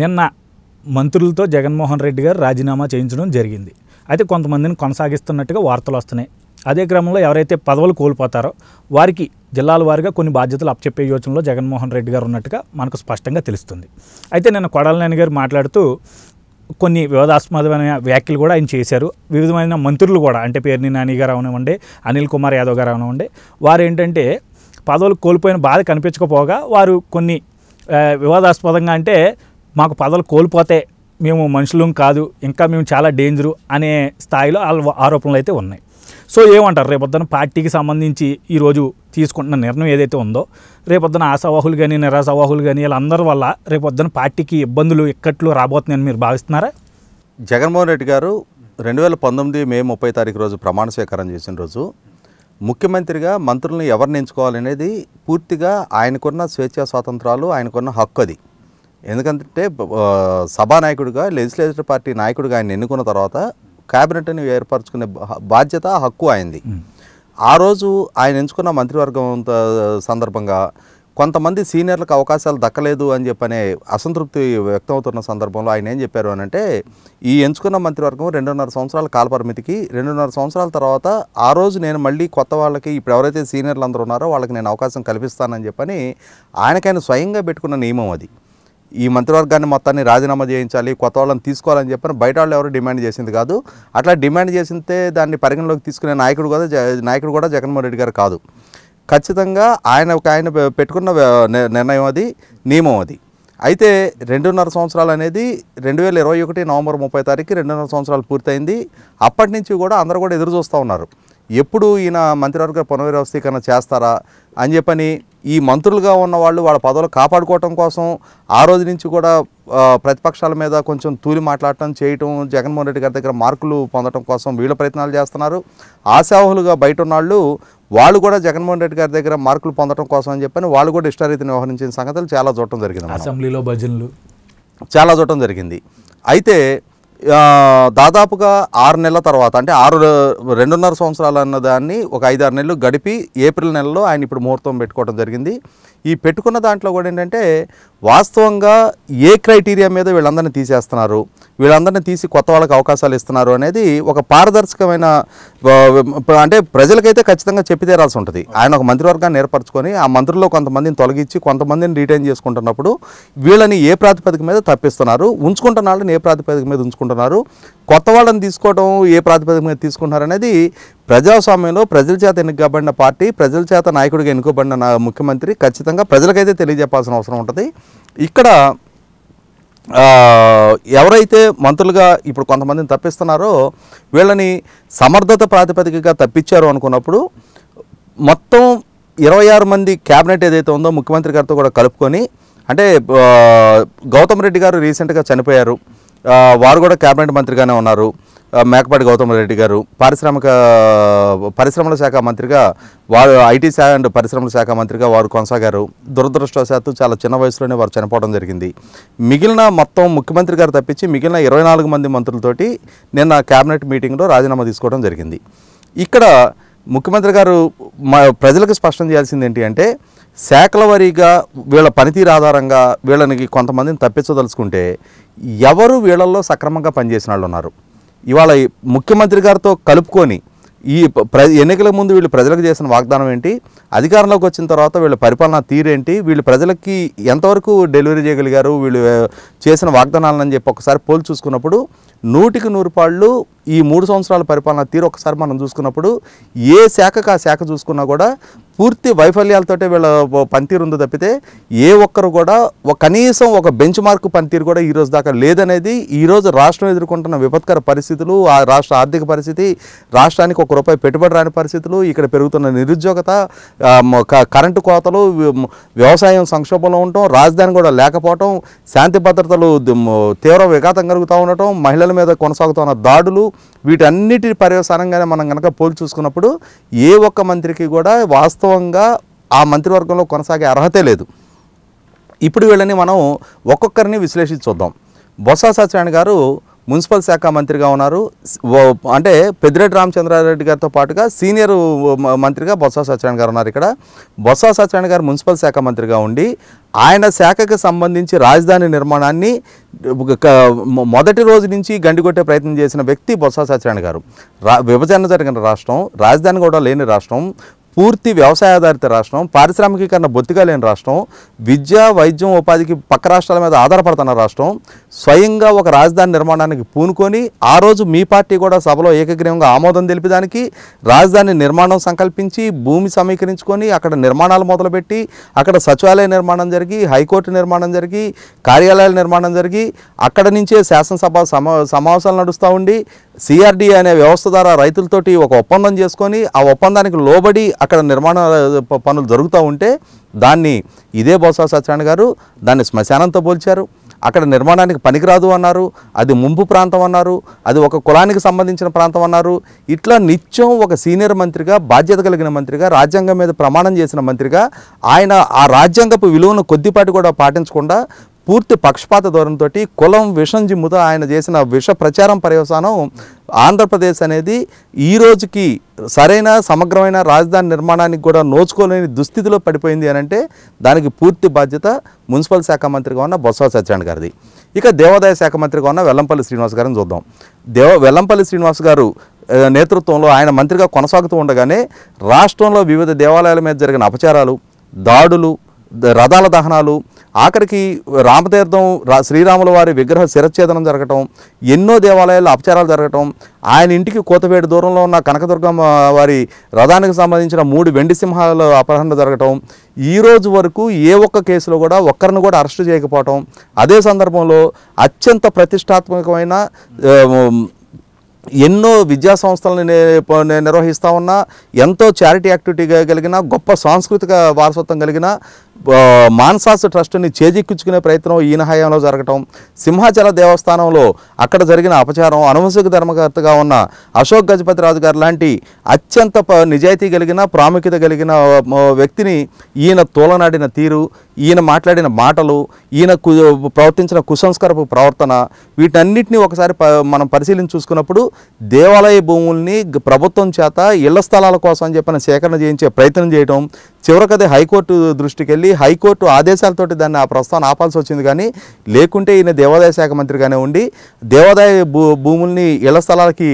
నిన్న మంత్రులతో జగన్మోహన్ రెడ్డి గారు రాజీనామా చేయించడం జరిగింది అయితే కొంతమందిని కొనసాగిస్తున్నట్టుగా వార్తలు వస్తున్నాయి అదే క్రమంలో ఎవరైతే పదవులు కోల్పోతారో వారికి జిల్లాల వారిగా కొన్ని బాధ్యతలు అప్పచెప్పే యోచనలో జగన్మోహన్ రెడ్డి గారు ఉన్నట్టుగా మనకు స్పష్టంగా తెలుస్తుంది అయితే నిన్న కొడాలనేని గారు మాట్లాడుతూ కొన్ని వివాదాస్పదమైన వ్యాఖ్యలు కూడా ఆయన చేశారు వివిధమైన మంత్రులు కూడా అంటే పేర్ని నాని గారు అవనివ్వండి అనిల్ కుమార్ యాదవ్ గారు అవనివ్వండి వారు ఏంటంటే పదవులు కోల్పోయిన బాధ కనిపించకపోగా వారు కొన్ని వివాదాస్పదంగా అంటే మాకు పదవులు కోల్పోతే మేము మనుషులు కాదు ఇంకా మేము చాలా డేంజరు అనే స్థాయిలో వాళ్ళ ఆరోపణలు అయితే ఉన్నాయి సో ఏమంటారు రేపొద్దున పార్టీకి సంబంధించి ఈరోజు తీసుకుంటున్న నిర్ణయం ఏదైతే ఉందో రేపొద్దున ఆశావాహులు కానీ నిరాశావాహులు కానీ వీళ్ళందరి వల్ల రేపొద్దున పార్టీకి ఇబ్బందులు ఇక్కట్లు రాబోతున్నాయని మీరు భావిస్తున్నారా జగన్మోహన్ రెడ్డి గారు రెండు వేల పంతొమ్మిది మే ముప్పై తారీఖు రోజు ప్రమాణ స్వీకారం చేసిన రోజు ముఖ్యమంత్రిగా మంత్రులను ఎవరిని ఎంచుకోవాలనేది పూర్తిగా ఆయనకున్న స్వేచ్ఛా స్వాతంత్రాలు ఆయనకున్న హక్కు అది ఎందుకంటే సభానాయకుడిగా లెజిస్లేచర్ పార్టీ నాయకుడిగా ఆయన ఎన్నుకున్న తర్వాత క్యాబినెట్ని ఏర్పరచుకునే బాధ్యత హక్కు అయింది ఆ రోజు ఆయన ఎంచుకున్న మంత్రివర్గం సందర్భంగా కొంతమంది సీనియర్లకు అవకాశాలు దక్కలేదు అని చెప్పనే అసంతృప్తి వ్యక్తమవుతున్న సందర్భంలో ఆయన ఏం చెప్పారు అని అంటే ఈ ఎంచుకున్న మంత్రివర్గం రెండున్నర సంవత్సరాల కాలపరిమితికి రెండున్నర సంవత్సరాల తర్వాత ఆ రోజు నేను మళ్ళీ కొత్త వాళ్ళకి ఇప్పుడు ఎవరైతే సీనియర్లు అందరూ ఉన్నారో వాళ్ళకి నేను అవకాశం కల్పిస్తానని చెప్పని ఆయనకైనా స్వయంగా పెట్టుకున్న నియమం అది ఈ మంత్రివర్గాన్ని మొత్తాన్ని రాజీనామా చేయించాలి కొత్త వాళ్ళని తీసుకోవాలని చెప్పని బయట వాళ్ళు ఎవరు డిమాండ్ చేసింది కాదు అట్లా డిమాండ్ చేసింటే దాన్ని పరిగణలోకి తీసుకునే నాయకుడు కూడా నాయకుడు కూడా జగన్మోహన్ రెడ్డి గారు కాదు ఖచ్చితంగా ఆయన ఆయన పెట్టుకున్న నిర్ణయం అది నియమం అది అయితే రెండున్నర సంవత్సరాలు అనేది రెండు వేల ఇరవై ఒకటి నవంబర్ ముప్పై తారీఖు రెండున్నర సంవత్సరాలు పూర్తయింది అప్పటి నుంచి కూడా అందరూ కూడా ఎదురు చూస్తూ ఉన్నారు ఎప్పుడు ఈయన మంత్రివర్గ పునర్వ్యవస్థీకరణ చేస్తారా అని చెప్పని ఈ మంత్రులుగా ఉన్న వాళ్ళు వాళ్ళ పదవులు కాపాడుకోవటం కోసం ఆ రోజు నుంచి కూడా ప్రతిపక్షాల మీద కొంచెం తూలి మాట్లాడటం చేయటం జగన్మోహన్ రెడ్డి గారి దగ్గర మార్కులు పొందడం కోసం వీళ్ళ ప్రయత్నాలు చేస్తున్నారు ఆశావహులుగా బయట ఉన్నవాళ్ళు వాళ్ళు కూడా జగన్మోహన్ రెడ్డి గారి దగ్గర మార్కులు పొందడం కోసం అని చెప్పని వాళ్ళు కూడా ఇష్టారీతిని వ్యవహరించిన సంగతులు చాలా చూడటం జరిగింది అసెంబ్లీలో భజనలు చాలా చూడటం జరిగింది అయితే దాదాపుగా ఆరు నెలల తర్వాత అంటే ఆరు రెండున్నర సంవత్సరాలు అన్న దాన్ని ఒక ఐదారు నెలలు గడిపి ఏప్రిల్ నెలలో ఆయన ఇప్పుడు ముహూర్తం పెట్టుకోవడం జరిగింది ఈ పెట్టుకున్న దాంట్లో కూడా ఏంటంటే వాస్తవంగా ఏ క్రైటీరియా మీద వీళ్ళందరినీ తీసేస్తున్నారు వీళ్ళందరినీ తీసి కొత్త వాళ్ళకి అవకాశాలు ఇస్తున్నారు అనేది ఒక పారదర్శకమైన అంటే ప్రజలకైతే ఖచ్చితంగా తీరాల్సి ఉంటుంది ఆయన ఒక మంత్రివర్గాన్ని ఏర్పరచుకొని ఆ మంత్రుల్లో కొంతమందిని తొలగించి కొంతమందిని రిటైన్ చేసుకుంటున్నప్పుడు వీళ్ళని ఏ ప్రాతిపదిక మీద తప్పిస్తున్నారు ఉంచుకుంటున్న వాళ్ళని ఏ ప్రాతిపదిక మీద ఉంచుకుంటున్నారు తీసుకుంటున్నారు కొత్త వాళ్ళని తీసుకోవడం ఏ ప్రాతిపదిక మీద తీసుకుంటున్నారు అనేది ప్రజాస్వామ్యంలో ప్రజల చేత ఎన్నుకబడిన పార్టీ ప్రజల చేత నాయకుడిగా ఎన్నుకోబడిన ముఖ్యమంత్రి ఖచ్చితంగా ప్రజలకైతే తెలియజెప్పాల్సిన అవసరం ఉంటుంది ఇక్కడ ఎవరైతే మంత్రులుగా ఇప్పుడు కొంతమందిని తప్పిస్తున్నారో వీళ్ళని సమర్థత ప్రాతిపదికగా తప్పించారు అనుకున్నప్పుడు మొత్తం ఇరవై ఆరు మంది క్యాబినెట్ ఏదైతే ఉందో ముఖ్యమంత్రి గారితో కూడా కలుపుకొని అంటే గౌతమ్ రెడ్డి గారు రీసెంట్గా చనిపోయారు వారు కూడా కేబినెట్ మంత్రిగానే ఉన్నారు మేకపాటి గౌతమ్ రెడ్డి గారు పారిశ్రామిక పరిశ్రమల శాఖ మంత్రిగా వారు ఐటీ శాఖ అండ్ పరిశ్రమల శాఖ మంత్రిగా వారు కొనసాగారు దురదృష్టవశాత్తు చాలా చిన్న వయసులోనే వారు చనిపోవడం జరిగింది మిగిలిన మొత్తం ముఖ్యమంత్రి గారు తప్పించి మిగిలిన ఇరవై నాలుగు మంది మంత్రులతోటి నిన్న కేబినెట్ మీటింగ్లో రాజీనామా తీసుకోవడం జరిగింది ఇక్కడ ముఖ్యమంత్రి గారు మా ప్రజలకు స్పష్టం చేయాల్సింది ఏంటి అంటే శాఖల వారీగా వీళ్ళ పనితీరు ఆధారంగా వీళ్ళని కొంతమందిని తప్పించదలుచుకుంటే ఎవరు వీళ్ళల్లో సక్రమంగా పనిచేసిన వాళ్ళు ఉన్నారు ఇవాళ ముఖ్యమంత్రి గారితో కలుపుకొని ఈ ప్ర ఎన్నికల ముందు వీళ్ళు ప్రజలకు చేసిన వాగ్దానం ఏంటి అధికారంలోకి వచ్చిన తర్వాత వీళ్ళ పరిపాలన తీరేంటి వీళ్ళు ప్రజలకి ఎంతవరకు డెలివరీ చేయగలిగారు వీళ్ళు చేసిన వాగ్దానాలని చెప్పి ఒకసారి పోల్చి చూసుకున్నప్పుడు నూటికి నూరు పాళ్ళు ఈ మూడు సంవత్సరాల పరిపాలన తీరు ఒకసారి మనం చూసుకున్నప్పుడు ఏ శాఖకు ఆ శాఖ చూసుకున్నా కూడా పూర్తి వైఫల్యాలతోటే వీళ్ళ పనితీరు ఉంది తప్పితే ఏ ఒక్కరు కూడా కనీసం ఒక బెంచ్ మార్క్ పనితీరు కూడా ఈరోజు దాకా లేదనేది ఈరోజు రాష్ట్రం ఎదుర్కొంటున్న విపత్కర పరిస్థితులు ఆ రాష్ట్ర ఆర్థిక పరిస్థితి రాష్ట్రానికి ఒక రూపాయి పెట్టుబడి రాని పరిస్థితులు ఇక్కడ పెరుగుతున్న నిరుద్యోగత కరెంటు కోతలు వ్యవసాయం సంక్షోభంలో ఉండటం రాజధాని కూడా లేకపోవటం శాంతి భద్రతలు తీవ్ర విఘాతం కలుగుతూ ఉండటం మహిళల మీద కొనసాగుతున్న దాడులు వీటన్నిటి పర్యవసానంగానే మనం కనుక పోల్చి చూసుకున్నప్పుడు ఏ ఒక్క మంత్రికి కూడా వాస్తవం వాస్తవంగా ఆ మంత్రివర్గంలో కొనసాగే అర్హతే లేదు ఇప్పుడు వీళ్ళని మనం ఒక్కొక్కరిని చూద్దాం బొత్స సత్యనారాయణ గారు మున్సిపల్ శాఖ మంత్రిగా ఉన్నారు అంటే పెద్దిరెడ్డి రామచంద్రారెడ్డి గారితో పాటుగా సీనియర్ మంత్రిగా బొత్స సత్యనారాయణ గారు ఉన్నారు ఇక్కడ బొత్స సత్యనారాయణ గారు మున్సిపల్ శాఖ మంత్రిగా ఉండి ఆయన శాఖకు సంబంధించి రాజధాని నిర్మాణాన్ని మొదటి రోజు నుంచి గండికొట్టే ప్రయత్నం చేసిన వ్యక్తి బొత్స సత్యనారాయణ గారు విభజన జరిగిన రాష్ట్రం రాజధాని కూడా లేని రాష్ట్రం పూర్తి వ్యవసాయ ఆధారిత రాష్ట్రం పారిశ్రామికీకరణ బొత్తిగా లేని రాష్ట్రం విద్య వైద్యం ఉపాధికి పక్క రాష్ట్రాల మీద ఆధారపడుతున్న రాష్ట్రం స్వయంగా ఒక రాజధాని నిర్మాణానికి పూనుకొని ఆ రోజు మీ పార్టీ కూడా సభలో ఏకగ్రీవంగా ఆమోదం తెలిపేదానికి రాజధాని నిర్మాణం సంకల్పించి భూమి సమీకరించుకొని అక్కడ నిర్మాణాలు మొదలుపెట్టి అక్కడ సచివాలయ నిర్మాణం జరిగి హైకోర్టు నిర్మాణం జరిగి కార్యాలయాల నిర్మాణం జరిగి అక్కడ నుంచే శాసనసభ సమా సమావేశాలు నడుస్తూ ఉండి సిఆర్డి అనే వ్యవస్థ ద్వారా రైతులతోటి ఒక ఒప్పందం చేసుకొని ఆ ఒప్పందానికి లోబడి అక్కడ నిర్మాణ పనులు జరుగుతూ ఉంటే దాన్ని ఇదే బొత్స సత్యనారాయణ గారు దాన్ని శ్మశానంతో పోల్చారు అక్కడ నిర్మాణానికి పనికిరాదు అన్నారు అది ముంపు ప్రాంతం అన్నారు అది ఒక కులానికి సంబంధించిన ప్రాంతం అన్నారు ఇట్లా నిత్యం ఒక సీనియర్ మంత్రిగా బాధ్యత కలిగిన మంత్రిగా రాజ్యాంగం మీద ప్రమాణం చేసిన మంత్రిగా ఆయన ఆ రాజ్యాంగపు విలువను కొద్దిపాటి కూడా పాటించకుండా పూర్తి పక్షపాత ధోరణితో కులం విషం జిమ్ముతో ఆయన చేసిన విష ప్రచారం పర్యవసానం ఆంధ్రప్రదేశ్ అనేది ఈ రోజుకి సరైన సమగ్రమైన రాజధాని నిర్మాణానికి కూడా నోచుకోలేని దుస్థితిలో పడిపోయింది అని అంటే దానికి పూర్తి బాధ్యత మున్సిపల్ శాఖ మంత్రిగా ఉన్న బొత్స సత్యనారాయణ గారిది ఇక దేవాదాయ శాఖ మంత్రిగా ఉన్న వెల్లంపల్లి శ్రీనివాస్ గారిని చూద్దాం దేవ వెల్లంపల్లి శ్రీనివాస్ గారు నేతృత్వంలో ఆయన మంత్రిగా కొనసాగుతూ ఉండగానే రాష్ట్రంలో వివిధ దేవాలయాల మీద జరిగిన అపచారాలు దాడులు రథాల దహనాలు ఆఖరికి రామతీర్థం శ్రీరాముల వారి విగ్రహ శిరచ్ఛేదనం జరగటం ఎన్నో దేవాలయాల్లో అపచారాలు జరగటం ఆయన ఇంటికి కోతపేడు దూరంలో ఉన్న కనకదుర్గమ్మ వారి రథానికి సంబంధించిన మూడు వెండి సింహాల అపహరణ జరగటం ఈ రోజు వరకు ఏ ఒక్క కేసులో కూడా ఒక్కరిని కూడా అరెస్టు చేయకపోవటం అదే సందర్భంలో అత్యంత ప్రతిష్టాత్మకమైన ఎన్నో విద్యా సంస్థలను నేను నిర్వహిస్తూ ఉన్నా ఎంతో చారిటీ యాక్టివిటీగా కలిగిన గొప్ప సాంస్కృతిక వారసత్వం కలిగిన మాన్సాస్ ట్రస్ట్ని చేజిక్కించుకునే ప్రయత్నం ఈయన హయాంలో జరగటం సింహాచల దేవస్థానంలో అక్కడ జరిగిన అపచారం అనువంశిక ధర్మకర్తగా ఉన్న అశోక్ గజపతి రాజు గారు లాంటి అత్యంత నిజాయితీ కలిగిన ప్రాముఖ్యత కలిగిన వ్యక్తిని ఈయన తోలనాడిన తీరు ఈయన మాట్లాడిన మాటలు ఈయన ప్రవర్తించిన కుసంస్కారపు ప్రవర్తన వీటన్నిటిని ఒకసారి మనం పరిశీలించి చూసుకున్నప్పుడు దేవాలయ భూముల్ని ప్రభుత్వం చేత ఇళ్ల స్థలాల కోసం అని చెప్పిన సేకరణ చేయించే ప్రయత్నం చేయడం చివరికది హైకోర్టు దృష్టికి వెళ్ళి హైకోర్టు ఆదేశాలతోటి దాన్ని ఆ ప్రస్తావన ఆపాల్సి వచ్చింది కానీ లేకుంటే ఈయన దేవాదాయ శాఖ మంత్రిగానే ఉండి దేవాదాయ భూ భూముల్ని ఇళ్ల స్థలాలకి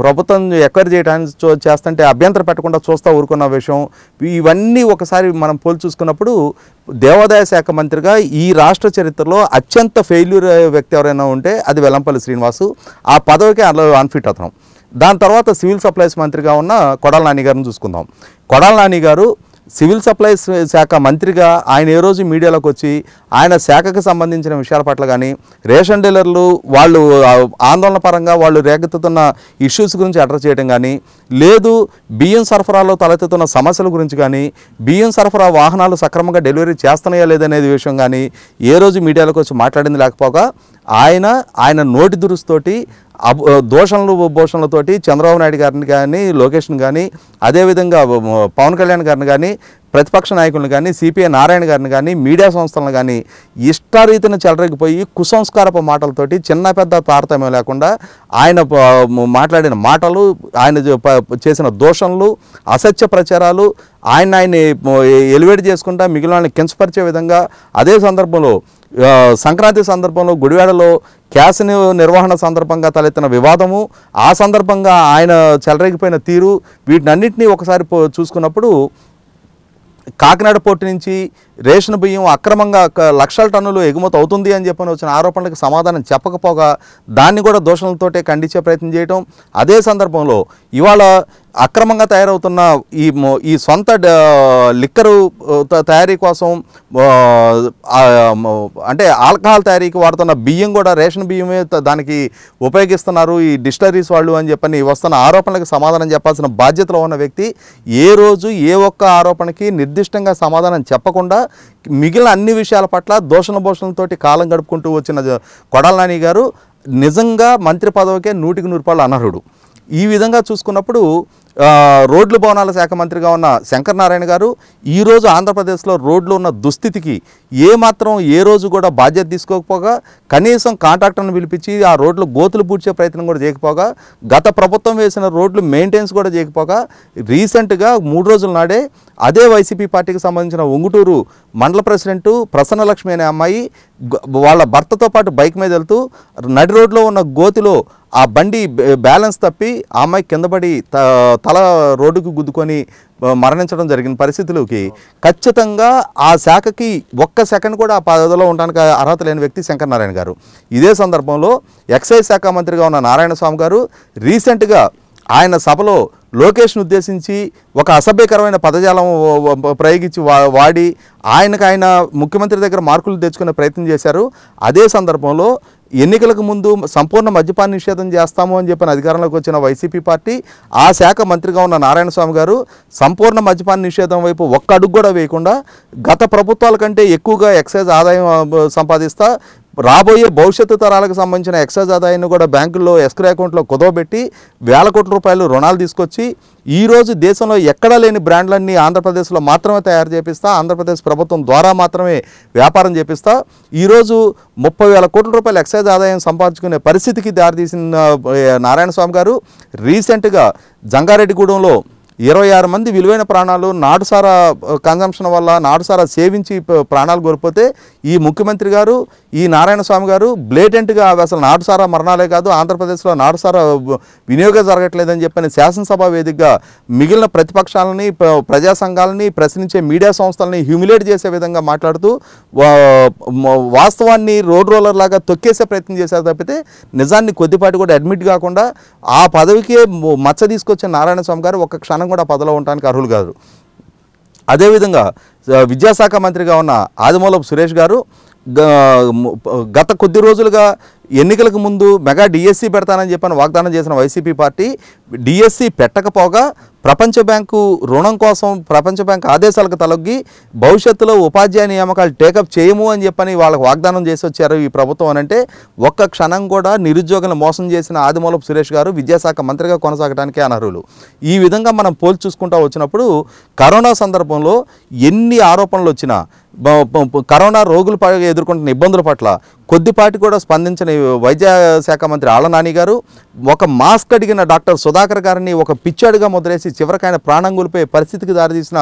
ప్రభుత్వం ఎక్వైర్ చేయడానికి చేస్తుంటే అభ్యంతరం పెట్టకుండా చూస్తూ ఊరుకున్న విషయం ఇవన్నీ ఒకసారి మనం పోల్చి చూసుకున్నప్పుడు దేవాదాయ శాఖ మంత్రిగా ఈ రాష్ట్ర చరిత్రలో అత్యంత ఫెయిల్యూర్ వ్యక్తి ఎవరైనా ఉంటే అది వెల్లంపల్లి శ్రీనివాసు ఆ పదవికి అందులో అన్ఫిట్ అవుతున్నాం దాని తర్వాత సివిల్ సప్లైస్ మంత్రిగా ఉన్న కొడాల నాని గారిని చూసుకుందాం కొడాల నాని గారు సివిల్ సప్లైస్ శాఖ మంత్రిగా ఆయన ఏ రోజు మీడియాలోకి వచ్చి ఆయన శాఖకు సంబంధించిన విషయాల పట్ల కానీ రేషన్ డీలర్లు వాళ్ళు ఆందోళన పరంగా వాళ్ళు రేకెత్తుతున్న ఇష్యూస్ గురించి అడ్రస్ చేయడం కానీ లేదు బియ్యం సరఫరాలో తలెత్తుతున్న సమస్యల గురించి కానీ బియ్యం సరఫరా వాహనాలు సక్రమంగా డెలివరీ చేస్తున్నాయా లేదనేది విషయం కానీ ఏ రోజు మీడియాలోకి వచ్చి మాట్లాడింది లేకపోగా ఆయన ఆయన నోటి దురుస్తోటి దోషణలు భూషణలతోటి చంద్రబాబు నాయుడు గారిని కానీ లోకేష్ని కానీ అదేవిధంగా పవన్ కళ్యాణ్ గారిని కానీ ప్రతిపక్ష నాయకులను కానీ సిపిఐ నారాయణ గారిని కానీ మీడియా సంస్థలను కానీ ఇష్టారీతిన చెలరగిపోయి కుసంస్కారపు మాటలతోటి చిన్న పెద్ద తారతమ్యం లేకుండా ఆయన మాట్లాడిన మాటలు ఆయన చేసిన దోషణలు అసత్య ప్రచారాలు ఆయన ఆయన్ని ఎలివేట్ చేసుకుంటా మిగిలిన వాళ్ళని కించపరిచే విధంగా అదే సందర్భంలో సంక్రాంతి సందర్భంలో గుడివాడలో క్యాస్ నిర్వహణ సందర్భంగా తలెత్తిన వివాదము ఆ సందర్భంగా ఆయన చెలరేగిపోయిన తీరు వీటినన్నింటినీ ఒకసారి చూసుకున్నప్పుడు కాకినాడ పోర్టు నుంచి రేషన్ బియ్యం అక్రమంగా లక్షల టన్నులు ఎగుమతి అవుతుంది అని చెప్పని వచ్చిన ఆరోపణలకు సమాధానం చెప్పకపోగా దాన్ని కూడా దోషణలతోటే ఖండించే ప్రయత్నం చేయటం అదే సందర్భంలో ఇవాళ అక్రమంగా తయారవుతున్న ఈ ఈ సొంత లిక్కరు తయారీ కోసం అంటే ఆల్కహాల్ తయారీకి వాడుతున్న బియ్యం కూడా రేషన్ బియ్యమే దానికి ఉపయోగిస్తున్నారు ఈ డిస్టరీస్ వాళ్ళు అని చెప్పని వస్తున్న ఆరోపణలకు సమాధానం చెప్పాల్సిన బాధ్యతలో ఉన్న వ్యక్తి ఏ రోజు ఏ ఒక్క ఆరోపణకి నిర్దిష్టంగా సమాధానం చెప్పకుండా మిగిలిన అన్ని విషయాల పట్ల దోషణ భోషణలతో కాలం గడుపుకుంటూ వచ్చిన కొడాలనాని గారు నిజంగా మంత్రి పదవికే నూటికి నూరు రూపాయలు అనర్హుడు ఈ విధంగా చూసుకున్నప్పుడు రోడ్లు భవనాల శాఖ మంత్రిగా ఉన్న నారాయణ గారు ఈరోజు ఆంధ్రప్రదేశ్లో రోడ్లు ఉన్న దుస్థితికి ఏ మాత్రం ఏ రోజు కూడా బాధ్యత తీసుకోకపోగా కనీసం కాంట్రాక్టర్ను పిలిపించి ఆ రోడ్లు గోతులు పూడ్చే ప్రయత్నం కూడా చేయకపోగా గత ప్రభుత్వం వేసిన రోడ్లు మెయింటెన్స్ కూడా చేయకపోగా రీసెంట్గా మూడు రోజుల నాడే అదే వైసీపీ పార్టీకి సంబంధించిన ఉంగుటూరు మండల ప్రెసిడెంట్ ప్రసన్నలక్ష్మి అనే అమ్మాయి వాళ్ళ భర్తతో పాటు బైక్ మీద వెళ్తూ నడి రోడ్లో ఉన్న గోతిలో ఆ బండి బ్యాలెన్స్ తప్పి ఆ అమ్మాయి కిందపడి తల రోడ్డుకు గుద్దుకొని మరణించడం జరిగిన పరిస్థితులకి ఖచ్చితంగా ఆ శాఖకి ఒక్క సెకండ్ కూడా ఆ పదవిలో ఉండడానికి అర్హత లేని వ్యక్తి శంకర్ నారాయణ గారు ఇదే సందర్భంలో ఎక్సైజ్ శాఖ మంత్రిగా ఉన్న నారాయణ స్వామి గారు రీసెంట్గా ఆయన సభలో లోకేష్ను ఉద్దేశించి ఒక అసభ్యకరమైన పదజాలం ప్రయోగించి వాడి ఆయనకు ఆయన ముఖ్యమంత్రి దగ్గర మార్కులు తెచ్చుకునే ప్రయత్నం చేశారు అదే సందర్భంలో ఎన్నికలకు ముందు సంపూర్ణ మద్యపాన నిషేధం చేస్తాము అని చెప్పిన అధికారంలోకి వచ్చిన వైసీపీ పార్టీ ఆ శాఖ మంత్రిగా ఉన్న నారాయణ స్వామి గారు సంపూర్ణ మద్యపాన నిషేధం వైపు ఒక్క అడుగు కూడా వేయకుండా గత ప్రభుత్వాల కంటే ఎక్కువగా ఎక్సైజ్ ఆదాయం సంపాదిస్తా రాబోయే భవిష్యత్తు తరాలకు సంబంధించిన ఎక్సైజ్ ఆదాయాన్ని కూడా బ్యాంకుల్లో ఎస్క్రో అకౌంట్లో కుదవబెట్టి వేల కోట్ల రూపాయలు రుణాలు తీసుకొచ్చి ఈరోజు దేశంలో ఎక్కడా లేని బ్రాండ్లన్నీ ఆంధ్రప్రదేశ్లో మాత్రమే తయారు చేపిస్తా ఆంధ్రప్రదేశ్ ప్రభుత్వం ద్వారా మాత్రమే వ్యాపారం చేపిస్తా ఈరోజు ముప్పై వేల కోట్ల రూపాయలు ఎక్సైజ్ ఆదాయం సంపాదించుకునే పరిస్థితికి దారితీసిన నారాయణ స్వామి గారు రీసెంట్గా జంగారెడ్డిగూడెంలో ఇరవై ఆరు మంది విలువైన ప్రాణాలు నాటుసారా కన్జంప్షన్ వల్ల నాటుసారా సేవించి ప్రాణాలు కోల్పోతే ఈ ముఖ్యమంత్రి గారు ఈ నారాయణ స్వామి గారు బ్లేటెంట్గా అసలు నాటుసారా మరణాలే కాదు ఆంధ్రప్రదేశ్లో నాటుసారా వినియోగం జరగట్లేదని చెప్పని శాసనసభ వేదికగా మిగిలిన ప్రతిపక్షాలని ప్రజా సంఘాలని ప్రశ్నించే మీడియా సంస్థలని హ్యూమిలేట్ చేసే విధంగా మాట్లాడుతూ వాస్తవాన్ని రోడ్ రోలర్ లాగా తొక్కేసే ప్రయత్నం చేశారు తప్పితే నిజాన్ని కొద్దిపాటి కూడా అడ్మిట్ కాకుండా ఆ పదవికే మచ్చ తీసుకొచ్చిన నారాయణ స్వామి గారు ఒక క్షణం కూడా పదలో ఉండడానికి అర్హులు కాదు అదేవిధంగా విద్యాశాఖ మంత్రిగా ఉన్న ఆదిమూలపు సురేష్ గారు గత కొద్ది రోజులుగా ఎన్నికలకు ముందు మెగా డిఎస్సి పెడతానని చెప్పని వాగ్దానం చేసిన వైసీపీ పార్టీ డిఎస్సి పెట్టకపోగా ప్రపంచ బ్యాంకు రుణం కోసం ప్రపంచ బ్యాంకు ఆదేశాలకు తలొగ్గి భవిష్యత్తులో ఉపాధ్యాయ నియామకాలు టేకప్ చేయము అని చెప్పని వాళ్ళకు వాగ్దానం చేసి వచ్చారు ఈ ప్రభుత్వం అని అంటే ఒక్క క్షణం కూడా నిరుద్యోగులను మోసం చేసిన ఆదిమూలపు సురేష్ గారు విద్యాశాఖ మంత్రిగా కొనసాగడానికి అనర్హులు ఈ విధంగా మనం పోల్చి చూసుకుంటూ వచ్చినప్పుడు కరోనా సందర్భంలో ఎన్ని ఆరోపణలు వచ్చినా కరోనా రోగులు ఎదుర్కొంటున్న ఇబ్బందుల పట్ల కొద్దిపాటి కూడా స్పందించిన వైద్య శాఖ మంత్రి నాని గారు ఒక మాస్క్ అడిగిన డాక్టర్ సుధాకర్ గారిని ఒక పిచ్చాడుగా ముద్రేసి చివరికైన ప్రాణం కోల్పోయే పరిస్థితికి దారితీసిన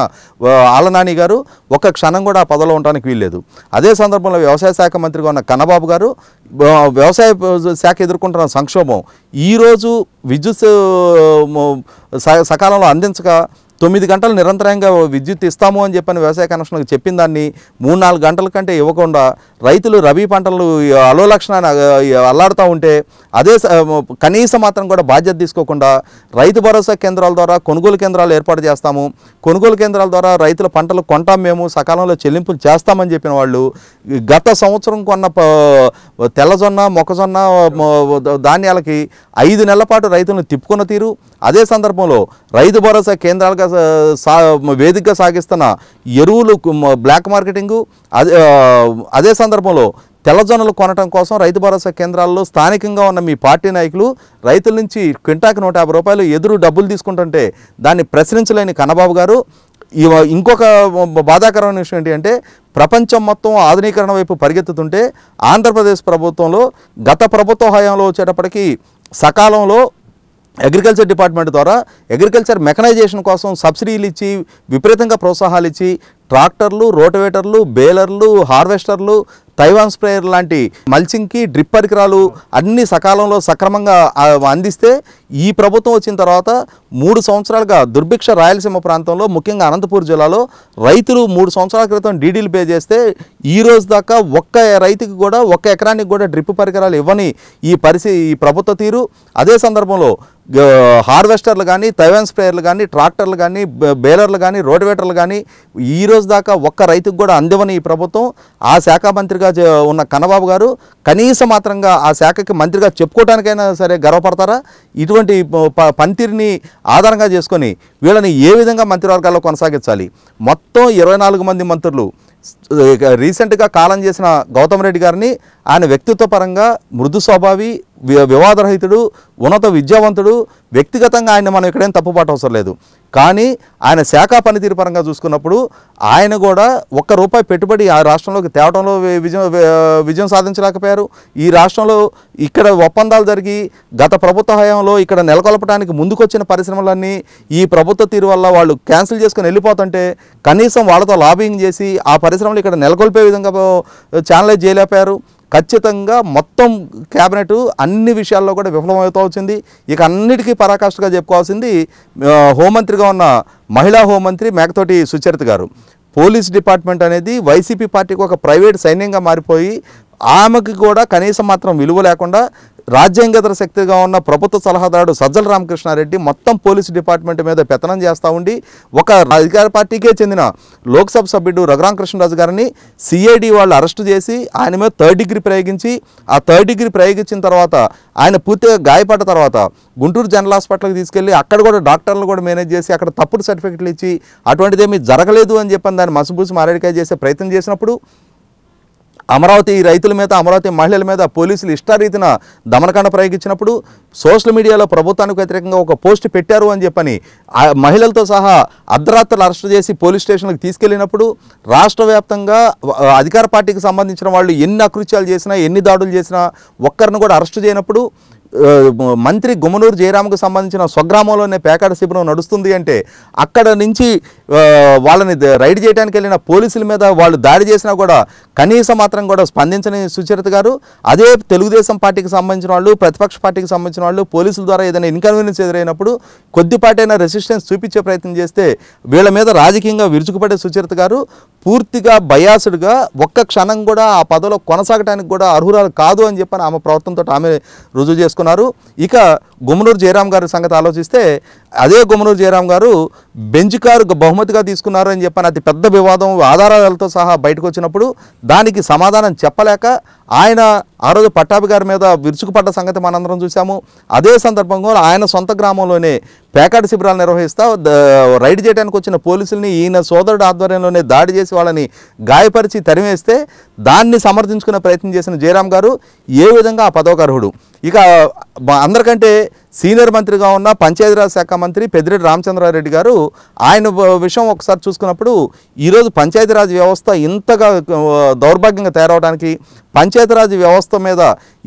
నాని గారు ఒక క్షణం కూడా ఆ పదలో ఉండడానికి వీల్లేదు అదే సందర్భంలో వ్యవసాయ శాఖ మంత్రిగా ఉన్న కన్నబాబు గారు వ్యవసాయ శాఖ ఎదుర్కొంటున్న సంక్షోభం ఈరోజు విద్యుత్ సకాలంలో అందించక తొమ్మిది గంటలు నిరంతరంగా విద్యుత్ ఇస్తాము అని చెప్పని వ్యవసాయ కనెక్షన్కి చెప్పిన దాన్ని మూడు నాలుగు గంటల కంటే ఇవ్వకుండా రైతులు రబీ పంటలు అలోలక్షణాన్ని అల్లాడుతూ ఉంటే అదే కనీసం మాత్రం కూడా బాధ్యత తీసుకోకుండా రైతు భరోసా కేంద్రాల ద్వారా కొనుగోలు కేంద్రాలు ఏర్పాటు చేస్తాము కొనుగోలు కేంద్రాల ద్వారా రైతుల పంటలు కొంటాం మేము సకాలంలో చెల్లింపులు చేస్తామని చెప్పిన వాళ్ళు గత సంవత్సరం కొన్న తెల్లజొన్న మొక్కజొన్న ధాన్యాలకి ఐదు నెలల పాటు రైతులను తిప్పుకున్న తీరు అదే సందర్భంలో రైతు భరోసా కేంద్రాలుగా సా వేదికగా సాగిస్తున్న ఎరువులు బ్లాక్ మార్కెటింగు అదే అదే సందర్భంలో తెల్లజొన్నలు కొనటం కోసం రైతు భరోసా కేంద్రాల్లో స్థానికంగా ఉన్న మీ పార్టీ నాయకులు రైతుల నుంచి క్వింటాకి నూట యాభై రూపాయలు ఎదురు డబ్బులు తీసుకుంటుంటే దాన్ని ప్రశ్నించలేని కన్నబాబు గారు ఇంకొక బాధాకరమైన విషయం ఏంటి అంటే ప్రపంచం మొత్తం ఆధునీకరణ వైపు పరిగెత్తుతుంటే ఆంధ్రప్రదేశ్ ప్రభుత్వంలో గత ప్రభుత్వ హయాంలో వచ్చేటప్పటికీ సకాలంలో అగ్రికల్చర్ డిపార్ట్మెంట్ ద్వారా అగ్రికల్చర్ మెకనైజేషన్ కోసం సబ్సిడీలు ఇచ్చి విపరీతంగా ప్రోత్సాహాలు ఇచ్చి ట్రాక్టర్లు రోటవేటర్లు బేలర్లు హార్వెస్టర్లు తైవాన్ స్ప్రేయర్ లాంటి మల్చింగ్కి డ్రిప్ పరికరాలు అన్ని సకాలంలో సక్రమంగా అందిస్తే ఈ ప్రభుత్వం వచ్చిన తర్వాత మూడు సంవత్సరాలుగా దుర్భిక్ష రాయలసీమ ప్రాంతంలో ముఖ్యంగా అనంతపూర్ జిల్లాలో రైతులు మూడు సంవత్సరాల క్రితం డీడీలు పే చేస్తే ఈ రోజు దాకా ఒక్క రైతుకి కూడా ఒక్క ఎకరానికి కూడా డ్రిప్ పరికరాలు ఇవ్వని ఈ పరిస్థితి ఈ ప్రభుత్వ తీరు అదే సందర్భంలో హార్వెస్టర్లు కానీ తైవాన్ స్ప్రేయర్లు కానీ ట్రాక్టర్లు కానీ బేలర్లు కానీ రోడ్వేటర్లు కానీ ఈ రోజు దాకా ఒక్క రైతుకు కూడా అందివని ఈ ప్రభుత్వం ఆ శాఖ మంత్రిగా మంత్రిగా ఉన్న కన్నబాబు గారు కనీస మాత్రంగా ఆ శాఖకి మంత్రిగా చెప్పుకోవటానికైనా సరే గర్వపడతారా ఇటువంటి పంతిరిని ఆధారంగా చేసుకొని వీళ్ళని ఏ విధంగా మంత్రివర్గాల్లో కొనసాగించాలి మొత్తం ఇరవై మంది మంత్రులు రీసెంట్గా కాలం చేసిన గౌతమ్ రెడ్డి గారిని ఆయన వ్యక్తిత్వ పరంగా మృదు స్వభావి వివాదరహితుడు ఉన్నత విద్యావంతుడు వ్యక్తిగతంగా ఆయన మనం ఎక్కడైనా తప్పుబాటు అవసరం లేదు కానీ ఆయన శాఖ పనితీరు పరంగా చూసుకున్నప్పుడు ఆయన కూడా ఒక్క రూపాయి పెట్టుబడి ఆ రాష్ట్రంలోకి తేవడంలో విజయం విజయం సాధించలేకపోయారు ఈ రాష్ట్రంలో ఇక్కడ ఒప్పందాలు జరిగి గత ప్రభుత్వ హయాంలో ఇక్కడ నెలకొల్పడానికి ముందుకొచ్చిన పరిశ్రమలన్నీ ఈ ప్రభుత్వ తీరు వల్ల వాళ్ళు క్యాన్సిల్ చేసుకుని వెళ్ళిపోతుంటే కనీసం వాళ్ళతో లాబింగ్ చేసి ఆ పరిశ్రమలు ఇక్కడ నెలకొల్పే విధంగా ఛానలైజ్ చేయలేకపోయారు ఖచ్చితంగా మొత్తం క్యాబినెట్ అన్ని విషయాల్లో కూడా విఫలమవుతూ వచ్చింది ఇక అన్నిటికీ పరాకాష్ఠగా చెప్పుకోవాల్సింది హోంమంత్రిగా ఉన్న మహిళా హోంమంత్రి మేకతోటి సుచరిత గారు పోలీస్ డిపార్ట్మెంట్ అనేది వైసీపీ పార్టీకి ఒక ప్రైవేట్ సైన్యంగా మారిపోయి ఆమెకి కూడా కనీసం మాత్రం విలువ లేకుండా రాజ్యాంగేతర శక్తిగా ఉన్న ప్రభుత్వ సలహాదారుడు సజ్జల రామకృష్ణారెడ్డి మొత్తం పోలీసు డిపార్ట్మెంట్ మీద పెత్తనం చేస్తూ ఉండి ఒక అధికార పార్టీకే చెందిన లోక్సభ సభ్యుడు రఘురామకృష్ణరాజు గారిని సిఐడి వాళ్ళు అరెస్టు చేసి ఆయన మీద థర్డ్ డిగ్రీ ప్రయోగించి ఆ థర్డ్ డిగ్రీ ప్రయోగించిన తర్వాత ఆయన పూర్తిగా గాయపడ్డ తర్వాత గుంటూరు జనరల్ హాస్పిటల్కి తీసుకెళ్ళి అక్కడ కూడా డాక్టర్లు కూడా మేనేజ్ చేసి అక్కడ తప్పుడు సర్టిఫికెట్లు ఇచ్చి అటువంటిదేమీ జరగలేదు అని చెప్పని దాన్ని మసబూసి మారేడికాయ చేసే ప్రయత్నం చేసినప్పుడు అమరావతి రైతుల మీద అమరావతి మహిళల మీద పోలీసులు ఇష్టారీతిన దమనకాండ ప్రయోగించినప్పుడు సోషల్ మీడియాలో ప్రభుత్వానికి వ్యతిరేకంగా ఒక పోస్ట్ పెట్టారు అని చెప్పని మహిళలతో సహా అర్ధరాత్రులు అరెస్ట్ చేసి పోలీస్ స్టేషన్లకు తీసుకెళ్లినప్పుడు రాష్ట్ర వ్యాప్తంగా అధికార పార్టీకి సంబంధించిన వాళ్ళు ఎన్ని అకృత్యాలు చేసినా ఎన్ని దాడులు చేసినా ఒక్కరిని కూడా అరెస్ట్ చేయనప్పుడు మంత్రి గుమ్మనూరు జయరామ్కు సంబంధించిన స్వగ్రామంలోనే పేకాట శిబిరం నడుస్తుంది అంటే అక్కడ నుంచి వాళ్ళని రైడ్ చేయడానికి వెళ్ళిన పోలీసుల మీద వాళ్ళు దాడి చేసినా కూడా కనీసం మాత్రం కూడా స్పందించని సుచరిత గారు అదే తెలుగుదేశం పార్టీకి సంబంధించిన వాళ్ళు ప్రతిపక్ష పార్టీకి సంబంధించిన వాళ్ళు పోలీసుల ద్వారా ఏదైనా ఇన్కన్వీనియన్స్ ఎదురైనప్పుడు కొద్దిపాటైనా రెసిస్టెన్స్ చూపించే ప్రయత్నం చేస్తే వీళ్ళ మీద రాజకీయంగా విరుచుకుపడే సుచరిత గారు పూర్తిగా బయాసుడుగా ఒక్క క్షణం కూడా ఆ పదవిలో కొనసాగడానికి కూడా అర్హురాలు కాదు అని చెప్పని ఆమె ప్రవర్తనతో ఆమె రుజువు చేసుకుంటారు చేసుకున్నారు ఇక గుమ్మనూరు జయరాం గారి సంగతి ఆలోచిస్తే అదే గుమ్మనూరు జయరాం గారు బెంచ్ కారు బహుమతిగా తీసుకున్నారు అని చెప్పని అతి పెద్ద వివాదం ఆధారాలతో సహా బయటకు వచ్చినప్పుడు దానికి సమాధానం చెప్పలేక ఆయన ఆ రోజు పట్టాభి గారి మీద విరుచుకుపడ్డ సంగతి మనందరం చూసాము అదే సందర్భంలో ఆయన సొంత గ్రామంలోనే పేకాటి శిబిరాలు నిర్వహిస్తా రైడ్ చేయడానికి వచ్చిన పోలీసుల్ని ఈయన సోదరుడు ఆధ్వర్యంలోనే దాడి చేసి వాళ్ళని గాయపరిచి తరిమేస్తే దాన్ని సమర్థించుకునే ప్రయత్నం చేసిన జయరాం గారు ఏ విధంగా ఆ పదవకర్హుడు ఇక అందరికంటే it సీనియర్ మంత్రిగా ఉన్న పంచాయతీరాజ్ శాఖ మంత్రి పెద్దిరెడ్డి రామచంద్రారెడ్డి గారు ఆయన విషయం ఒకసారి చూసుకున్నప్పుడు ఈరోజు పంచాయతీరాజ్ వ్యవస్థ ఇంతగా దౌర్భాగ్యంగా తయారవడానికి పంచాయతీరాజ్ వ్యవస్థ మీద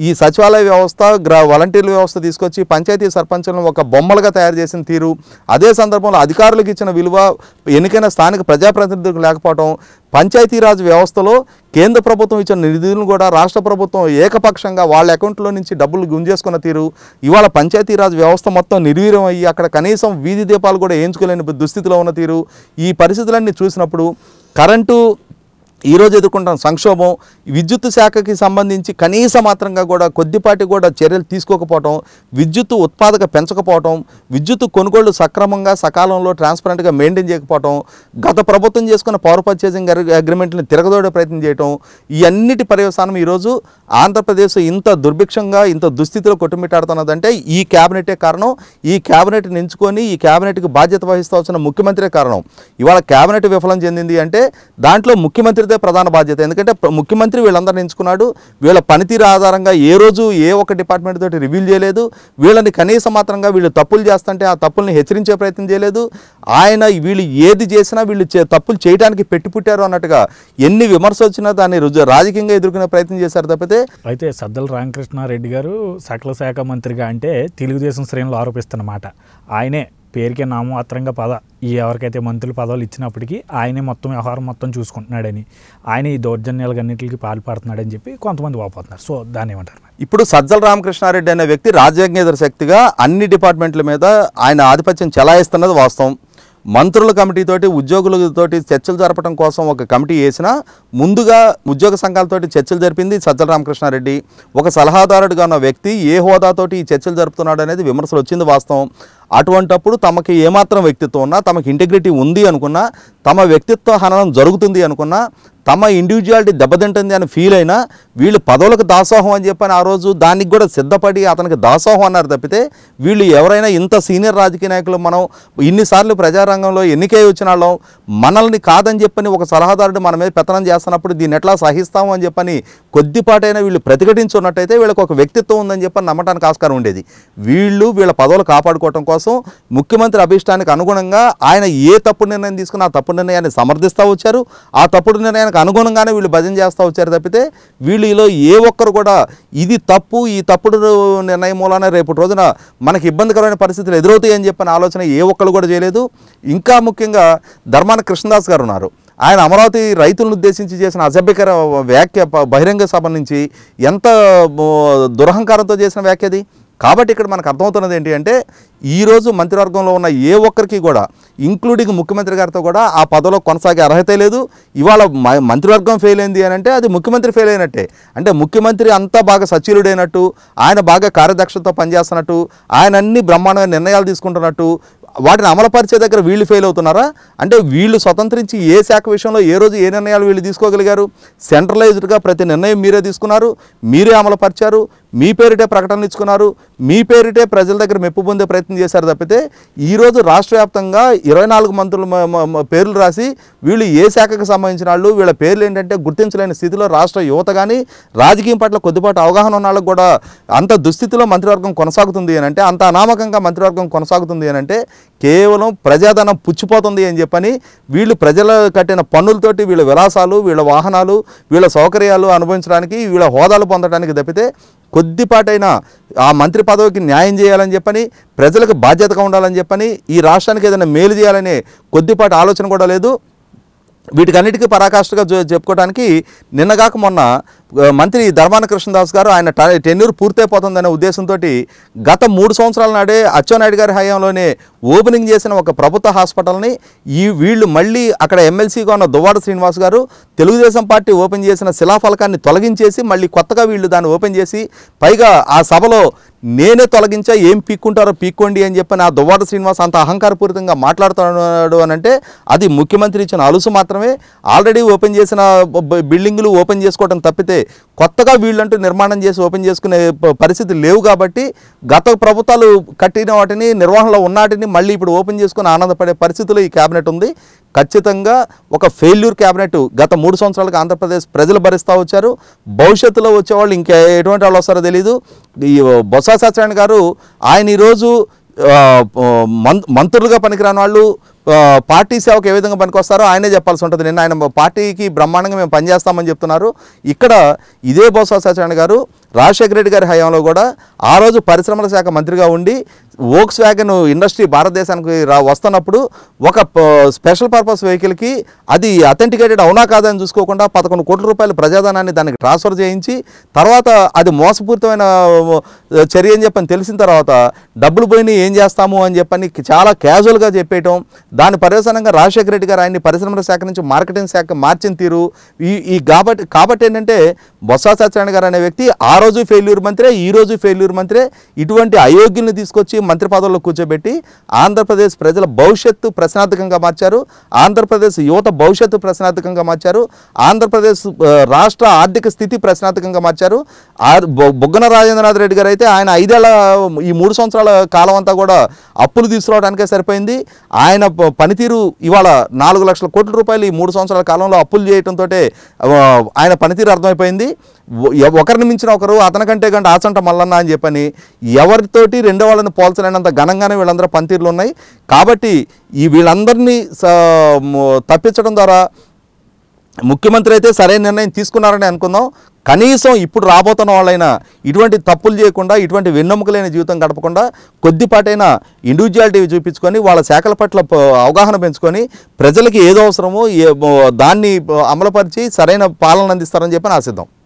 ఈ సచివాలయ వ్యవస్థ గ్రా వాలంటీర్ల వ్యవస్థ తీసుకొచ్చి పంచాయతీ సర్పంచులను ఒక బొమ్మలుగా తయారు చేసిన తీరు అదే సందర్భంలో అధికారులకు ఇచ్చిన విలువ ఎన్నికైన స్థానిక ప్రజాప్రతినిధులకు లేకపోవడం పంచాయతీరాజ్ వ్యవస్థలో కేంద్ర ప్రభుత్వం ఇచ్చిన నిధులను కూడా రాష్ట్ర ప్రభుత్వం ఏకపక్షంగా వాళ్ళ అకౌంట్లో నుంచి డబ్బులు గుంజేసుకున్న తీరు ఇవాళ పంచాయతీ పంచాయతీరాజ్ వ్యవస్థ మొత్తం నిర్వీర్యం అయ్యి అక్కడ కనీసం వీధి దీపాలు కూడా వేయించుకోలేని దుస్థితిలో ఉన్న తీరు ఈ పరిస్థితులన్నీ చూసినప్పుడు కరెంటు ఈరోజు ఎదుర్కొంటున్న సంక్షోభం విద్యుత్ శాఖకి సంబంధించి కనీస మాత్రంగా కూడా కొద్దిపాటి కూడా చర్యలు తీసుకోకపోవటం విద్యుత్ ఉత్పాదక పెంచకపోవటం విద్యుత్ కొనుగోళ్లు సక్రమంగా సకాలంలో ట్రాన్స్పరెంట్గా మెయింటైన్ చేయకపోవటం గత ప్రభుత్వం చేసుకున్న పవర్ పర్చేసింగ్ అగ్రిమెంట్లను తిరగదోడే ప్రయత్నం చేయటం ఇవన్నిటి పర్యవసానం ఈరోజు ఆంధ్రప్రదేశ్ ఇంత దుర్భిక్షంగా ఇంత దుస్థితిలో కొట్టుమిట్టాడుతున్నదంటే ఈ క్యాబినెటే కారణం ఈ క్యాబినెట్ని ఎంచుకొని ఈ క్యాబినెట్కి బాధ్యత వహిస్తా ముఖ్యమంత్రి కారణం ఇవాళ క్యాబినెట్ విఫలం చెందింది అంటే దాంట్లో ముఖ్యమంత్రి ముఖ్యమంత్రిదే ప్రధాన బాధ్యత ఎందుకంటే ముఖ్యమంత్రి వీళ్ళందరిని ఎంచుకున్నాడు వీళ్ళ పనితీరు ఆధారంగా ఏ రోజు ఏ ఒక్క డిపార్ట్మెంట్ తోటి రివ్యూ చేయలేదు వీళ్ళని కనీస మాత్రంగా వీళ్ళు తప్పులు చేస్తుంటే ఆ తప్పుల్ని హెచ్చరించే ప్రయత్నం చేయలేదు ఆయన వీళ్ళు ఏది చేసినా వీళ్ళు తప్పులు చేయడానికి పుట్టారు అన్నట్టుగా ఎన్ని విమర్శ వచ్చినా దాన్ని రుజు రాజకీయంగా ఎదుర్కొనే ప్రయత్నం చేశారు తప్పితే అయితే సద్దల రామకృష్ణారెడ్డి గారు సకల శాఖ మంత్రిగా అంటే తెలుగుదేశం శ్రేణులు ఆరోపిస్తున్నమాట ఆయనే పేరుకే అత్రంగా పద ఈ ఎవరికైతే మంత్రులు పదవులు ఇచ్చినప్పటికీ ఆయనే మొత్తం వ్యవహారం మొత్తం చూసుకుంటున్నాడని ఆయన ఈ దౌర్జన్యాలకు అన్నింటికి పాల్పడుతున్నాడని చెప్పి కొంతమంది వాపోతున్నారు సో దాన్ని ఏమంటారు ఇప్పుడు సజ్జల రామకృష్ణారెడ్డి అనే వ్యక్తి రాజ్యాంగేతర శక్తిగా అన్ని డిపార్ట్మెంట్ల మీద ఆయన ఆధిపత్యం చెలాయిస్తున్నది వాస్తవం మంత్రుల కమిటీతోటి ఉద్యోగులతోటి చర్చలు జరపడం కోసం ఒక కమిటీ వేసినా ముందుగా ఉద్యోగ సంఘాలతోటి చర్చలు జరిపింది సజ్జల రామకృష్ణారెడ్డి ఒక సలహాదారుడిగా ఉన్న వ్యక్తి ఏ హోదాతోటి ఈ చర్చలు జరుపుతున్నాడు అనేది విమర్శలు వచ్చింది వాస్తవం అటువంటప్పుడు తమకి ఏమాత్రం వ్యక్తిత్వం ఉన్నా తమకి ఇంటిగ్రిటీ ఉంది అనుకున్నా తమ వ్యక్తిత్వ హననం జరుగుతుంది అనుకున్నా తమ ఇండివిజువాలిటీ దెబ్బతింటుంది అని ఫీల్ అయినా వీళ్ళు పదవులకు దాసోహం అని చెప్పని ఆ రోజు దానికి కూడా సిద్ధపడి అతనికి దాసోహం అన్నారు తప్పితే వీళ్ళు ఎవరైనా ఇంత సీనియర్ రాజకీయ నాయకులు మనం ఇన్నిసార్లు ప్రజారంగంలో ఎన్నికై వచ్చిన వాళ్ళం మనల్ని కాదని చెప్పని ఒక సలహాదారుడు మన మీద పెత్తనం చేస్తున్నప్పుడు దీన్ని ఎట్లా సహిస్తాము అని చెప్పని కొద్దిపాటైనా వీళ్ళు ప్రతిఘటించున్నట్టయితే వీళ్ళకి ఒక వ్యక్తిత్వం ఉందని చెప్పని నమ్మటానికి ఆస్కారం ఉండేది వీళ్ళు వీళ్ళ పదవులు కాపాడుకోవటం కోసం ముఖ్యమంత్రి అభిష్టానికి అనుగుణంగా ఆయన ఏ తప్పుడు నిర్ణయం తీసుకున్న ఆ తప్పుడు నిర్ణయాన్ని సమర్థిస్తూ వచ్చారు ఆ తప్పుడు నిర్ణయాన్ని దానికి అనుగుణంగానే వీళ్ళు భజన చేస్తూ వచ్చారు తప్పితే వీళ్ళలో ఏ ఒక్కరు కూడా ఇది తప్పు ఈ తప్పుడు నిర్ణయం మూలాన రేపటి రోజున మనకి ఇబ్బందికరమైన పరిస్థితులు ఎదురవుతాయని చెప్పిన ఆలోచన ఏ ఒక్కరు కూడా చేయలేదు ఇంకా ముఖ్యంగా ధర్మాన కృష్ణదాస్ గారు ఉన్నారు ఆయన అమరావతి రైతులను ఉద్దేశించి చేసిన అసభ్యకర వ్యాఖ్య బహిరంగ సభ నుంచి ఎంత దురహంకారంతో చేసిన వ్యాఖ్యది కాబట్టి ఇక్కడ మనకు అర్థమవుతున్నది ఏంటి అంటే ఈరోజు మంత్రివర్గంలో ఉన్న ఏ ఒక్కరికి కూడా ఇంక్లూడింగ్ ముఖ్యమంత్రి గారితో కూడా ఆ పదవిలో కొనసాగే అర్హత లేదు ఇవాళ మంత్రివర్గం ఫెయిల్ అయింది అని అంటే అది ముఖ్యమంత్రి ఫెయిల్ అయినట్టే అంటే ముఖ్యమంత్రి అంతా బాగా సచివుడైనట్టు ఆయన బాగా కార్యదక్షతతో పనిచేస్తున్నట్టు ఆయన అన్ని బ్రహ్మాండమైన నిర్ణయాలు తీసుకుంటున్నట్టు వాటిని అమలుపరిచే దగ్గర వీళ్ళు ఫెయిల్ అవుతున్నారా అంటే వీళ్ళు స్వతంత్రించి ఏ శాఖ విషయంలో ఏ రోజు ఏ నిర్ణయాలు వీళ్ళు తీసుకోగలిగారు సెంట్రలైజ్డ్గా ప్రతి నిర్ణయం మీరే తీసుకున్నారు మీరే అమలుపరిచారు మీ పేరిటే ప్రకటనలు ఇచ్చుకున్నారు మీ పేరిటే ప్రజల దగ్గర మెప్పు పొందే ప్రయత్నం చేశారు తప్పితే ఈరోజు రాష్ట్ర వ్యాప్తంగా ఇరవై నాలుగు మంత్రులు పేర్లు రాసి వీళ్ళు ఏ శాఖకు సంబంధించిన వాళ్ళు వీళ్ళ పేర్లు ఏంటంటే గుర్తించలేని స్థితిలో రాష్ట్ర యువత కానీ రాజకీయం పట్ల కొద్దిపాటు అవగాహన ఉన్న వాళ్ళకు కూడా అంత దుస్థితిలో మంత్రివర్గం కొనసాగుతుంది అని అంటే అంత అనామకంగా మంత్రివర్గం కొనసాగుతుంది అని అంటే కేవలం ప్రజాధనం పుచ్చిపోతుంది అని చెప్పని వీళ్ళు ప్రజల కట్టిన పన్నులతోటి వీళ్ళ విలాసాలు వీళ్ళ వాహనాలు వీళ్ళ సౌకర్యాలు అనుభవించడానికి వీళ్ళ హోదాలు పొందడానికి తప్పితే కొద్దిపాటైనా ఆ మంత్రి పదవికి న్యాయం చేయాలని చెప్పని ప్రజలకు బాధ్యతగా ఉండాలని చెప్పని ఈ రాష్ట్రానికి ఏదైనా మేలు చేయాలనే కొద్దిపాటి ఆలోచన కూడా లేదు వీటికన్నిటికీ పరాకాష్ఠగా చెప్పుకోవడానికి నిన్నగాక మొన్న మంత్రి ధర్మాన కృష్ణదాస్ గారు ఆయన టెన్యూర్ పూర్తయిపోతుందనే ఉద్దేశంతో గత మూడు సంవత్సరాల నాడే అచ్చెన్నాయుడు గారి హయాంలోనే ఓపెనింగ్ చేసిన ఒక ప్రభుత్వ హాస్పిటల్ని ఈ వీళ్ళు మళ్ళీ అక్కడ ఎమ్మెల్సీగా ఉన్న దువ్వాడ శ్రీనివాస్ గారు తెలుగుదేశం పార్టీ ఓపెన్ చేసిన శిలాఫలకాన్ని తొలగించేసి మళ్ళీ కొత్తగా వీళ్ళు దాన్ని ఓపెన్ చేసి పైగా ఆ సభలో నేనే తొలగించా ఏం పీక్కుంటారో పీక్కోండి అని చెప్పి నా దువ్వాడ శ్రీనివాస్ అంత అహంకారపూరితంగా మాట్లాడుతున్నాడు అని అంటే అది ముఖ్యమంత్రి ఇచ్చిన అలుసు మాత్రమే ఆల్రెడీ ఓపెన్ చేసిన బిల్డింగులు ఓపెన్ చేసుకోవడం తప్పితే కొత్తగా వీళ్ళంటూ నిర్మాణం చేసి ఓపెన్ చేసుకునే పరిస్థితి లేవు కాబట్టి గత ప్రభుత్వాలు కట్టిన వాటిని నిర్వహణలో ఉన్నాటిని మళ్ళీ ఇప్పుడు ఓపెన్ చేసుకుని ఆనందపడే పరిస్థితిలో ఈ క్యాబినెట్ ఉంది ఖచ్చితంగా ఒక ఫెయిల్యూర్ క్యాబినెట్ గత మూడు సంవత్సరాలకు ఆంధ్రప్రదేశ్ ప్రజలు భరిస్తూ వచ్చారు భవిష్యత్తులో వచ్చేవాళ్ళు ఇంకా ఎటువంటి వాళ్ళు వస్తారో తెలీదు ఈ బొత్స సత్యనారాయణ గారు ఆయన ఈరోజు మంత్రులుగా పనికిరాని వాళ్ళు పార్టీ సేవకు ఏ విధంగా పనికొస్తారో ఆయనే చెప్పాల్సి ఉంటుంది నిన్న ఆయన పార్టీకి బ్రహ్మాండంగా మేము పనిచేస్తామని చెప్తున్నారు ఇక్కడ ఇదే బోసా సత్యనారాయణ గారు రాజశేఖర రెడ్డి గారి హయాంలో కూడా ఆ రోజు పరిశ్రమల శాఖ మంత్రిగా ఉండి వోక్స్ వ్యాగన్ ఇండస్ట్రీ భారతదేశానికి రా వస్తున్నప్పుడు ఒక స్పెషల్ పర్పస్ వెహికల్కి అది అథెంటికేటెడ్ అవునా కాదని చూసుకోకుండా పదకొండు కోట్ల రూపాయల ప్రజాధనాన్ని దానికి ట్రాన్స్ఫర్ చేయించి తర్వాత అది మోసపూరితమైన చర్య అని చెప్పని తెలిసిన తర్వాత డబ్బులు పోయినా ఏం చేస్తాము అని చెప్పని చాలా క్యాజువల్గా చెప్పేయటం దాని పర్యవసానంగా రాజశేఖర రెడ్డి గారు ఆయన్ని పరిశ్రమల శాఖ నుంచి మార్కెటింగ్ శాఖ మార్చిన తీరు ఈ ఈ కాబట్టి కాబట్టి ఏంటంటే బొత్స సత్యనారాయణ గారు అనే వ్యక్తి ఆ రోజు ఫెయిల్యూర్ మంత్రే ఈ రోజు ఫెయిల్యూర్ మంత్రే ఇటువంటి అయోగ్యుల్ని తీసుకొచ్చి మంత్రి పదవుల్లో కూర్చోబెట్టి ఆంధ్రప్రదేశ్ ప్రజల భవిష్యత్తు ప్రశ్నార్థకంగా మార్చారు ఆంధ్రప్రదేశ్ యువత భవిష్యత్తు ప్రశ్నార్థకంగా మార్చారు ఆంధ్రప్రదేశ్ రాష్ట్ర ఆర్థిక స్థితి ప్రశ్నార్థకంగా మార్చారు బొగ్గన రాజేంద్రనాథ్ రెడ్డి గారు అయితే ఆయన ఐదేళ్ల ఈ మూడు సంవత్సరాల కాలం అంతా కూడా అప్పులు తీసుకురావడానికే సరిపోయింది ఆయన పనితీరు ఇవాళ నాలుగు లక్షల కోట్ల రూపాయలు ఈ మూడు సంవత్సరాల కాలంలో అప్పులు చేయడంతో ఆయన పనితీరు అర్థమైపోయింది ఒకరిని మించిన ఒకరు అతనికంటే కంటే ఆచంట మల్లన్న అని చెప్పని ఎవరితోటి రెండో వాళ్ళని పోల్చలేనంత ఘనంగానే వీళ్ళందరూ పనితీరులు ఉన్నాయి కాబట్టి ఈ వీళ్ళందరినీ తప్పించడం ద్వారా ముఖ్యమంత్రి అయితే సరైన నిర్ణయం తీసుకున్నారని అనుకుందాం కనీసం ఇప్పుడు రాబోతున్న వాళ్ళైనా ఇటువంటి తప్పులు చేయకుండా ఇటువంటి వెన్నెముకలైన జీవితం గడపకుండా కొద్దిపాటైనా ఇండివిజువాలిటీ చూపించుకొని వాళ్ళ శాఖల పట్ల అవగాహన పెంచుకొని ప్రజలకి ఏదో అవసరమో దాన్ని అమలుపరిచి సరైన పాలన అందిస్తారని చెప్పి ఆశిద్దాం